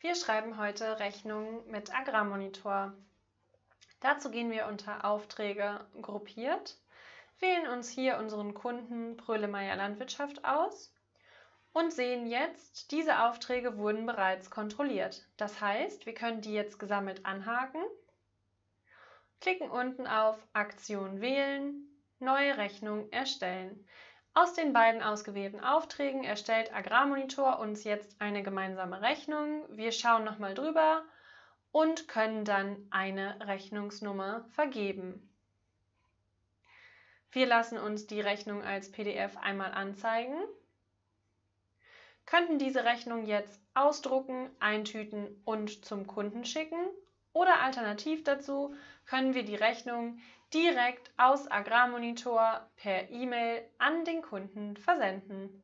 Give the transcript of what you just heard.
Wir schreiben heute Rechnungen mit Agrarmonitor. Dazu gehen wir unter Aufträge gruppiert, wählen uns hier unseren Kunden Brölemeyer Landwirtschaft aus und sehen jetzt, diese Aufträge wurden bereits kontrolliert. Das heißt, wir können die jetzt gesammelt anhaken, klicken unten auf Aktion wählen, neue Rechnung erstellen. Aus den beiden ausgewählten Aufträgen erstellt Agrarmonitor uns jetzt eine gemeinsame Rechnung. Wir schauen nochmal drüber und können dann eine Rechnungsnummer vergeben. Wir lassen uns die Rechnung als PDF einmal anzeigen, könnten diese Rechnung jetzt ausdrucken, eintüten und zum Kunden schicken oder alternativ dazu können wir die Rechnung direkt aus Agrarmonitor per E-Mail an den Kunden versenden.